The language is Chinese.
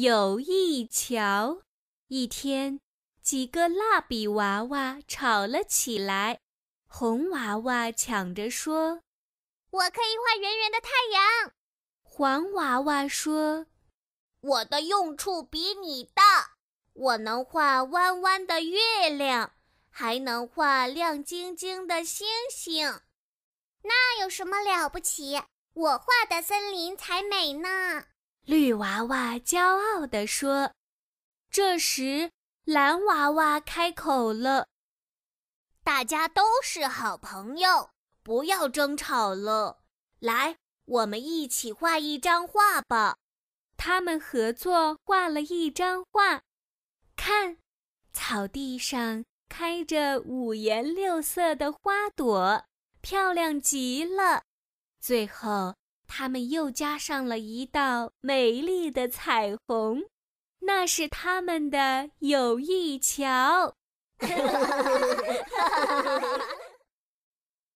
有一桥。一天，几个蜡笔娃娃吵了起来。红娃娃抢着说：“我可以画圆圆的太阳。”黄娃娃说：“我的用处比你的，我能画弯弯的月亮，还能画亮晶晶的星星。”那有什么了不起？我画的森林才美呢。绿娃娃骄傲地说：“这时，蓝娃娃开口了。大家都是好朋友，不要争吵了。来，我们一起画一张画吧。”他们合作画了一张画，看，草地上开着五颜六色的花朵，漂亮极了。最后。他们又加上了一道美丽的彩虹，那是他们的友谊桥。哈哈哈哈哈哈！